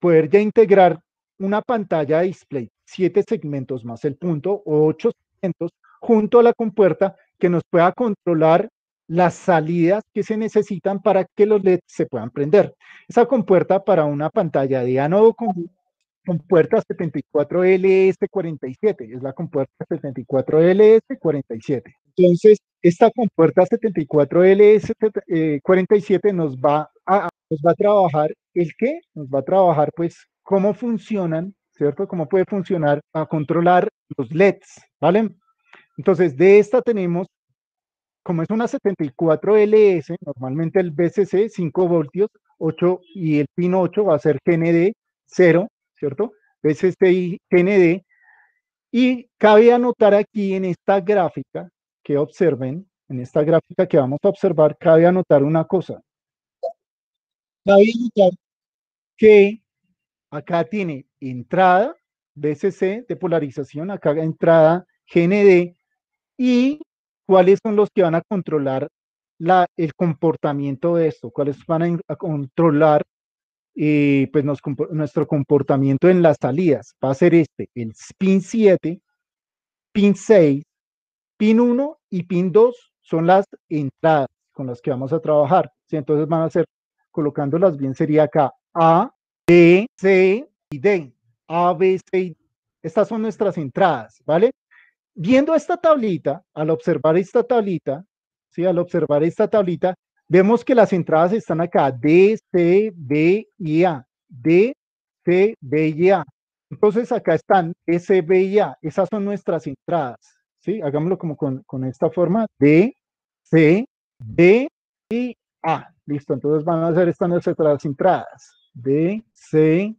poder ya integrar una pantalla display, siete segmentos más el punto o ocho segmentos junto a la compuerta que nos pueda controlar las salidas que se necesitan para que los LEDs se puedan prender. Esa compuerta para una pantalla de ánodo con compuerta 74LS47, e es la compuerta 74LS47. E Entonces, esta compuerta 74LS47 e eh, nos va a, nos va a trabajar el que nos va a trabajar pues cómo funcionan, ¿cierto? Cómo puede funcionar a controlar los LEDs, ¿vale? Entonces, de esta tenemos, como es una 74LS, normalmente el BCC 5 voltios, 8 y el pin 8 va a ser GND 0, ¿cierto? BCC y GND. Y cabe anotar aquí en esta gráfica que observen, en esta gráfica que vamos a observar, cabe anotar una cosa que acá tiene entrada BCC de polarización, acá entrada GND y cuáles son los que van a controlar la, el comportamiento de esto, cuáles van a, controlar eh, pues nuestro comportamiento en las salidas. Va a ser este, el pin 7, pin 6, pin 1 y pin 2 son las entradas con las que vamos a trabajar. Entonces van a ser colocándolas bien, sería acá A, B, C y D. A, B, C y D. Estas son nuestras entradas, ¿vale? Viendo esta tablita, al observar esta tablita, ¿sí? Al observar esta tablita, vemos que las entradas están acá, D, C, B y A. D, C, B y A. Entonces acá están S, B y A. Esas son nuestras entradas, ¿sí? Hagámoslo como con, esta forma, D, C, B y Ah, Listo, entonces van a ser estas nuestras entradas. B, C,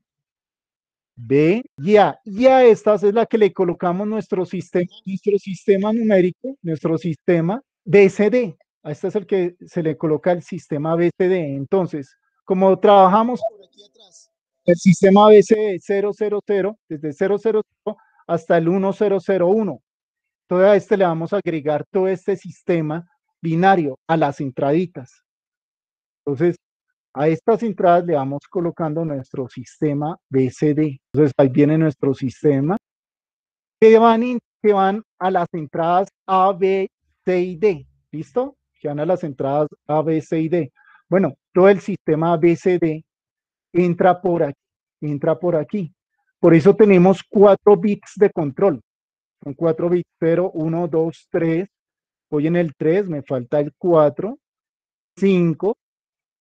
B y A. Y a estas es la que le colocamos nuestro sistema, nuestro sistema numérico, nuestro sistema BCD. A este es el que se le coloca el sistema BCD. Entonces, como trabajamos por aquí atrás, el sistema BCD 000, desde 000 hasta el 1001. Entonces a este le vamos a agregar todo este sistema binario a las entraditas. Entonces, a estas entradas le vamos colocando nuestro sistema BCD. Entonces, ahí viene nuestro sistema que van, que van a las entradas A, B, C y D. ¿Listo? Que van a las entradas A, B, C y D. Bueno, todo el sistema BCD entra por aquí. Entra por aquí. Por eso tenemos cuatro bits de control. Son cuatro bits, 0, 1, 2, 3. Voy en el 3, me falta el 4, 5,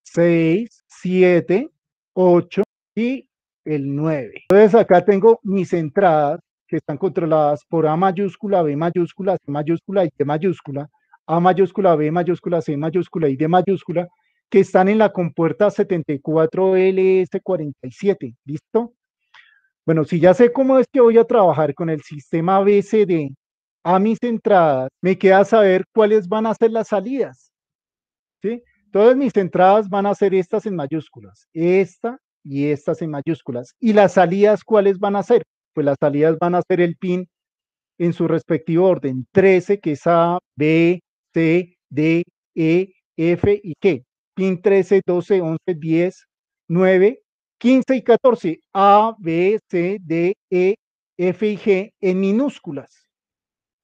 6, 7, 8 y el 9. Entonces acá tengo mis entradas que están controladas por A mayúscula, B mayúscula, C mayúscula y D mayúscula, A mayúscula, B mayúscula, C mayúscula y D mayúscula, que están en la compuerta 74LS47, ¿listo? Bueno, si ya sé cómo es que voy a trabajar con el sistema BCD a mis entradas, me queda saber cuáles van a ser las salidas, ¿sí? Todas mis entradas van a ser estas en mayúsculas, esta y estas en mayúsculas. ¿Y las salidas cuáles van a ser? Pues las salidas van a ser el pin en su respectivo orden, 13, que es A, B, C, D, E, F y G. Pin 13, 12, 11, 10, 9, 15 y 14. A, B, C, D, E, F y G en minúsculas.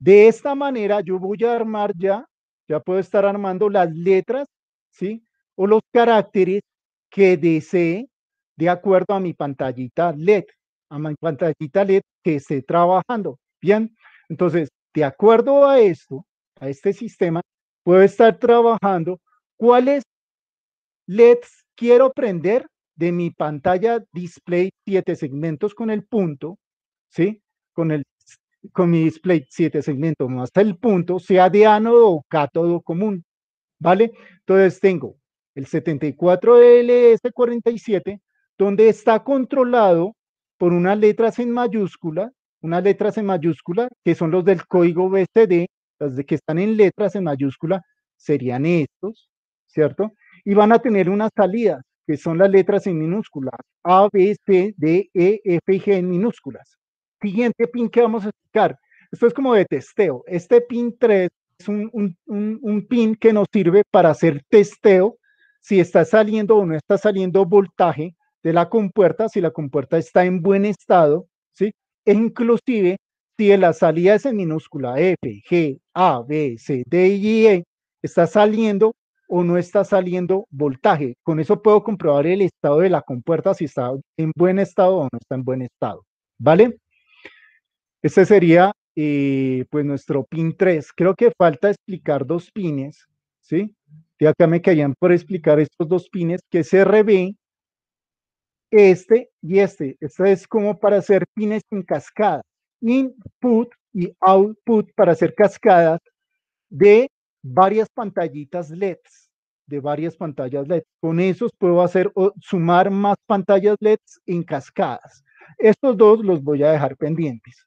De esta manera yo voy a armar ya, ya puedo estar armando las letras ¿sí? O los caracteres que desee de acuerdo a mi pantallita LED, a mi pantallita LED que esté trabajando. Bien, entonces, de acuerdo a esto, a este sistema, puedo estar trabajando cuáles LEDs quiero prender de mi pantalla display siete segmentos con el punto, ¿sí? Con, el, con mi display siete segmentos hasta el punto, sea de ánodo o cátodo común. ¿vale? Entonces tengo el 74LS47, donde está controlado por unas letras en mayúscula, unas letras en mayúscula, que son los del código BCD, las de que están en letras en mayúscula serían estos, ¿cierto? Y van a tener unas salidas, que son las letras en minúsculas A, B, C, D, E, F y G en minúsculas. Siguiente pin que vamos a explicar. Esto es como de testeo. Este pin 3 es un, pin que nos sirve para hacer testeo si está saliendo o no está saliendo voltaje de la compuerta, si la compuerta está en buen estado, ¿sí? E inclusive si la salida es en minúscula F, G, A, B, C, D y E, está saliendo o no está saliendo voltaje. Con eso puedo comprobar el estado de la compuerta, si está en buen estado o no está en buen estado. ¿Vale? Este sería eh, pues nuestro pin 3. Creo que falta explicar dos pines, ¿sí? Y acá me caían por explicar estos dos pines, que es RB, este y este. Este es como para hacer pines en cascada. Input y output para hacer cascadas de varias pantallitas LEDs, de varias pantallas LED. Con esos puedo hacer sumar más pantallas LEDs en cascadas. Estos dos los voy a dejar pendientes.